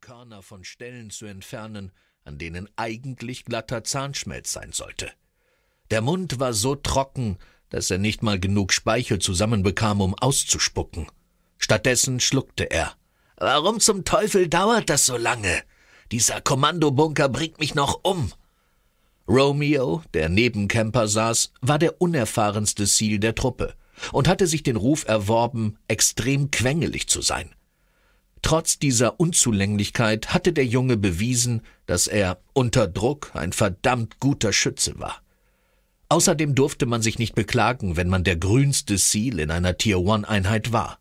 Körner von Stellen zu entfernen, an denen eigentlich glatter Zahnschmelz sein sollte. Der Mund war so trocken, dass er nicht mal genug Speichel zusammenbekam, um auszuspucken. Stattdessen schluckte er. Warum zum Teufel dauert das so lange? Dieser Kommandobunker bringt mich noch um. Romeo, der neben Camper saß, war der unerfahrenste Ziel der Truppe und hatte sich den Ruf erworben, extrem quengelig zu sein. Trotz dieser Unzulänglichkeit hatte der Junge bewiesen, dass er unter Druck ein verdammt guter Schütze war. Außerdem durfte man sich nicht beklagen, wenn man der grünste Seal in einer Tier-1-Einheit war.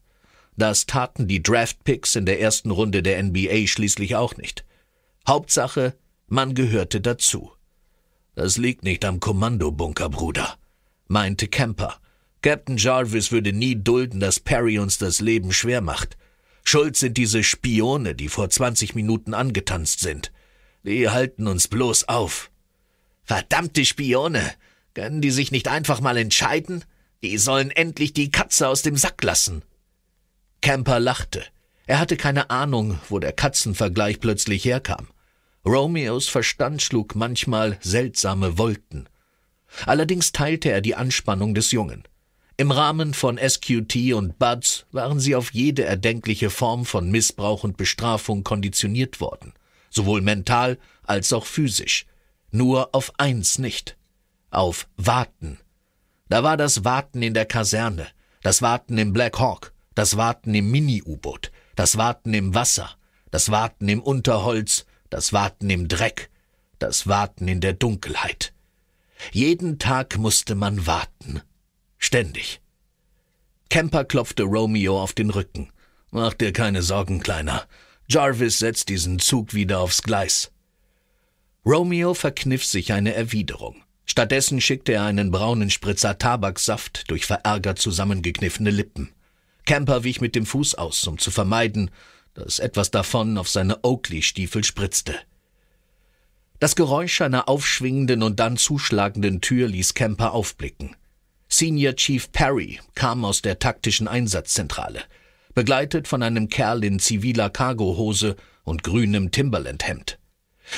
Das taten die Draft-Picks in der ersten Runde der NBA schließlich auch nicht. Hauptsache, man gehörte dazu. Das liegt nicht am Kommandobunker, Bruder, meinte Kemper. Captain Jarvis würde nie dulden, dass Perry uns das Leben schwer macht. Schuld sind diese Spione, die vor 20 Minuten angetanzt sind. Die halten uns bloß auf. Verdammte Spione! Können die sich nicht einfach mal entscheiden? Die sollen endlich die Katze aus dem Sack lassen. Camper lachte. Er hatte keine Ahnung, wo der Katzenvergleich plötzlich herkam. Romeos Verstand schlug manchmal seltsame Wolken. Allerdings teilte er die Anspannung des Jungen. Im Rahmen von SQT und BUDS waren sie auf jede erdenkliche Form von Missbrauch und Bestrafung konditioniert worden, sowohl mental als auch physisch. Nur auf eins nicht. Auf Warten. Da war das Warten in der Kaserne, das Warten im Black Hawk, das Warten im Mini-U-Boot, das Warten im Wasser, das Warten im Unterholz, das Warten im Dreck, das Warten in der Dunkelheit. Jeden Tag musste man warten, Ständig. Kemper klopfte Romeo auf den Rücken. Mach dir keine Sorgen, Kleiner. Jarvis setzt diesen Zug wieder aufs Gleis. Romeo verkniff sich eine Erwiderung. Stattdessen schickte er einen braunen Spritzer Tabaksaft durch verärgert zusammengekniffene Lippen. Camper wich mit dem Fuß aus, um zu vermeiden, dass etwas davon auf seine Oakley-Stiefel spritzte. Das Geräusch einer aufschwingenden und dann zuschlagenden Tür ließ Camper aufblicken. Senior Chief Perry kam aus der taktischen Einsatzzentrale, begleitet von einem Kerl in ziviler Cargohose und grünem Timberland-Hemd.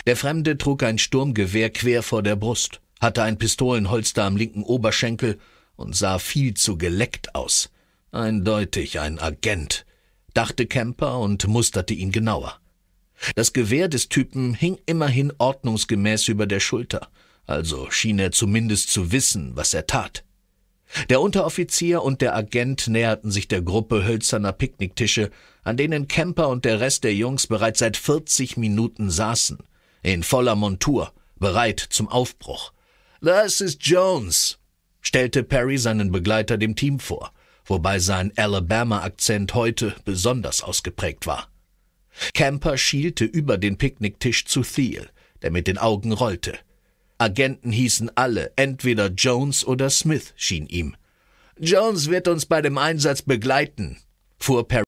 Der Fremde trug ein Sturmgewehr quer vor der Brust, hatte ein Pistolenholster am linken Oberschenkel und sah viel zu geleckt aus. Eindeutig ein Agent, dachte Kemper und musterte ihn genauer. Das Gewehr des Typen hing immerhin ordnungsgemäß über der Schulter, also schien er zumindest zu wissen, was er tat. Der Unteroffizier und der Agent näherten sich der Gruppe hölzerner Picknicktische, an denen Kemper und der Rest der Jungs bereits seit 40 Minuten saßen, in voller Montur, bereit zum Aufbruch. Das ist Jones, stellte Perry seinen Begleiter dem Team vor, wobei sein Alabama-Akzent heute besonders ausgeprägt war. Kemper schielte über den Picknicktisch zu Thiel, der mit den Augen rollte. Agenten hießen alle, entweder Jones oder Smith, schien ihm. Jones wird uns bei dem Einsatz begleiten, fuhr Perry